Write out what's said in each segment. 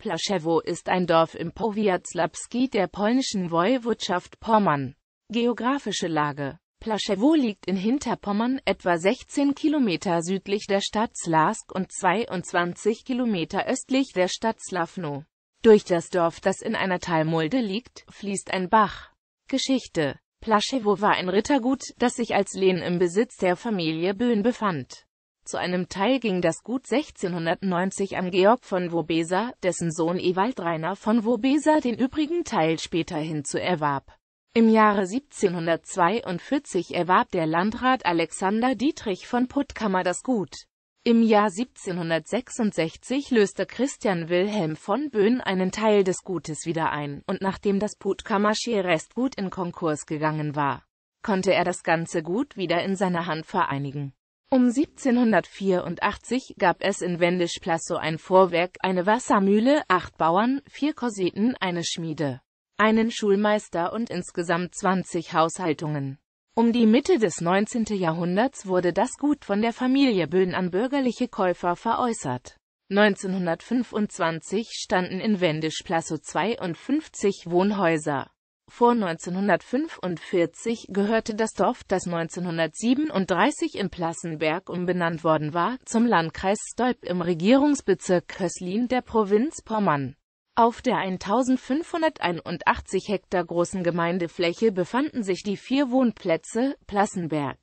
Plaszewo ist ein Dorf im Powiat Slapski der polnischen Woiwodschaft Pommern. Geografische Lage Plaszewo liegt in Hinterpommern, etwa 16 Kilometer südlich der Stadt Slask und 22 Kilometer östlich der Stadt Slavno. Durch das Dorf, das in einer Talmulde liegt, fließt ein Bach. Geschichte Plaszewo war ein Rittergut, das sich als Lehen im Besitz der Familie Böhn befand. Zu einem Teil ging das Gut 1690 an Georg von Vobesa, dessen Sohn Ewald Rainer von Vobesa den übrigen Teil später hinzu erwarb. Im Jahre 1742 erwarb der Landrat Alexander Dietrich von Puttkammer das Gut. Im Jahr 1766 löste Christian Wilhelm von Böhn einen Teil des Gutes wieder ein, und nachdem das Puttkammersche Restgut in Konkurs gegangen war, konnte er das ganze Gut wieder in seiner Hand vereinigen. Um 1784 gab es in Wendisch Plasso ein Vorwerk, eine Wassermühle, acht Bauern, vier Korseten, eine Schmiede, einen Schulmeister und insgesamt 20 Haushaltungen. Um die Mitte des 19. Jahrhunderts wurde das Gut von der Familie Böhn an bürgerliche Käufer veräußert. 1925 standen in Wendisch Plasso 52 Wohnhäuser. Vor 1945 gehörte das Dorf, das 1937 in Plassenberg umbenannt worden war, zum Landkreis Stolp im Regierungsbezirk Köslin der Provinz Pommern. Auf der 1581 Hektar großen Gemeindefläche befanden sich die vier Wohnplätze Plassenberg,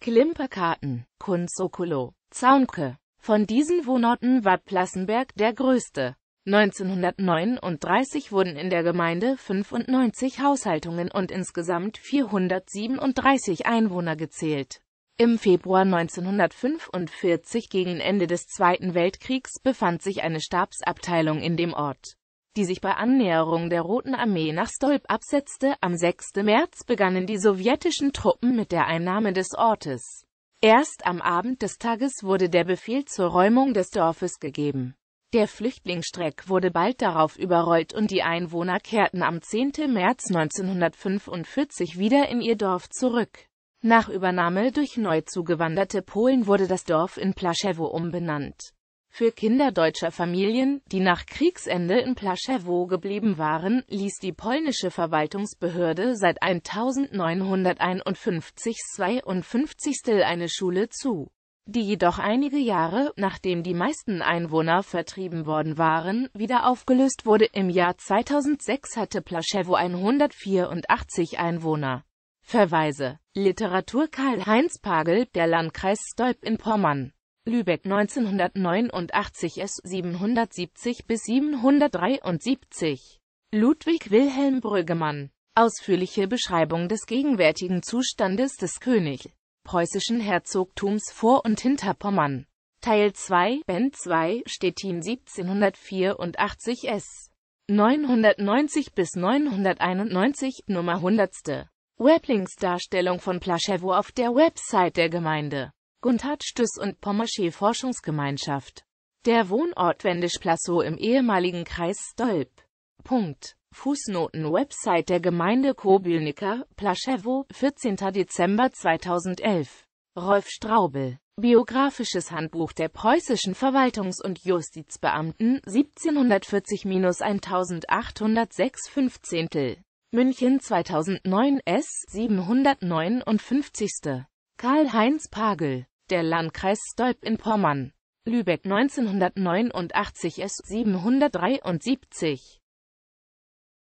Klimperkarten, Kunzokolo, Zaunke. Von diesen Wohnorten war Plassenberg der größte. 1939 wurden in der Gemeinde 95 Haushaltungen und insgesamt 437 Einwohner gezählt. Im Februar 1945 gegen Ende des Zweiten Weltkriegs befand sich eine Stabsabteilung in dem Ort, die sich bei Annäherung der Roten Armee nach Stolp absetzte. Am 6. März begannen die sowjetischen Truppen mit der Einnahme des Ortes. Erst am Abend des Tages wurde der Befehl zur Räumung des Dorfes gegeben. Der Flüchtlingsstreck wurde bald darauf überrollt und die Einwohner kehrten am 10. März 1945 wieder in ihr Dorf zurück. Nach Übernahme durch neu zugewanderte Polen wurde das Dorf in Plaschewo umbenannt. Für Kinder deutscher Familien, die nach Kriegsende in Plaschewo geblieben waren, ließ die polnische Verwaltungsbehörde seit 1951 52. eine Schule zu die jedoch einige Jahre, nachdem die meisten Einwohner vertrieben worden waren, wieder aufgelöst wurde. Im Jahr 2006 hatte Plaschewo 184 Einwohner. Verweise Literatur Karl-Heinz Pagel, der Landkreis Stolp in Pommern. Lübeck 1989 S. 770 bis 773. Ludwig Wilhelm Brüggemann. Ausführliche Beschreibung des gegenwärtigen Zustandes des Königs preußischen Herzogtums Vor- und hinter Pommern. Teil 2, Band 2, Stettin 1784 S. 990 bis 991, Nummer 100. Weblings von Plaschewo auf der Website der Gemeinde. Guntard Stüss und Pommersche Forschungsgemeinschaft. Der Wohnort Wendisch Plassow im ehemaligen Kreis Stolp. Punkt. Fußnoten Website der Gemeinde Kobylnica, Plaschewo, 14. Dezember 2011 Rolf Straubel Biografisches Handbuch der preußischen Verwaltungs- und Justizbeamten 1740-1806 15. München 2009 S. 759. Karl-Heinz Pagel Der Landkreis Stolp in Pommern Lübeck 1989 S. 773